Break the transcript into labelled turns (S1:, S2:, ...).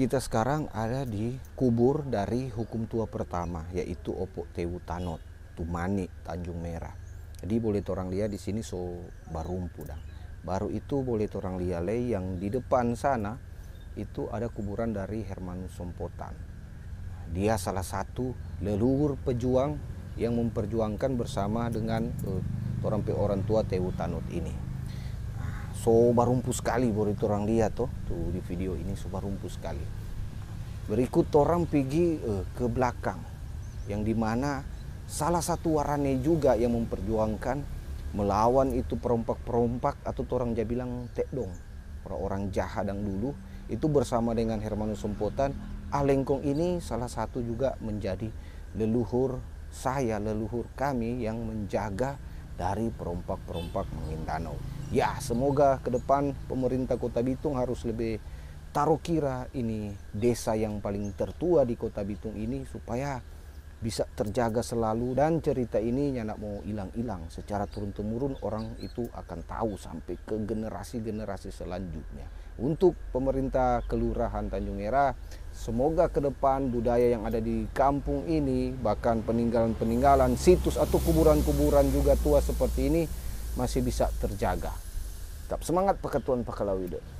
S1: Kita sekarang ada di kubur dari hukum tua pertama yaitu Opo Tanot Tumani, Tanjung Merah. Jadi boleh orang lihat di sini so baru dah. Baru itu boleh orang lihat le yang di depan sana itu ada kuburan dari Hermanus Sompotan. Dia salah satu leluhur pejuang yang memperjuangkan bersama dengan uh, orang tua Tewu Tanot ini soba rumpus sekali baru itu orang lihat tuh tuh di video ini soba rumpus sekali berikut orang pergi eh, ke belakang yang dimana salah satu warane juga yang memperjuangkan melawan itu perompak-perompak atau orang jadi bilang tekdong orang-orang jahat yang dulu itu bersama dengan Hermanus Sempotan Alengkong ah, ini salah satu juga menjadi leluhur saya leluhur kami yang menjaga dari perompak-perompak Mindanao. Ya, semoga ke depan pemerintah Kota Bitung harus lebih taruh kira ini desa yang paling tertua di Kota Bitung ini supaya bisa terjaga selalu dan cerita ini nyana mau hilang-hilang secara turun-temurun orang itu akan tahu sampai ke generasi-generasi selanjutnya. Untuk pemerintah Kelurahan Tanjung Merah, semoga ke depan budaya yang ada di kampung ini bahkan peninggalan-peninggalan situs atau kuburan-kuburan juga tua seperti ini masih bisa terjaga tetap semangat Peketuan Pakalawido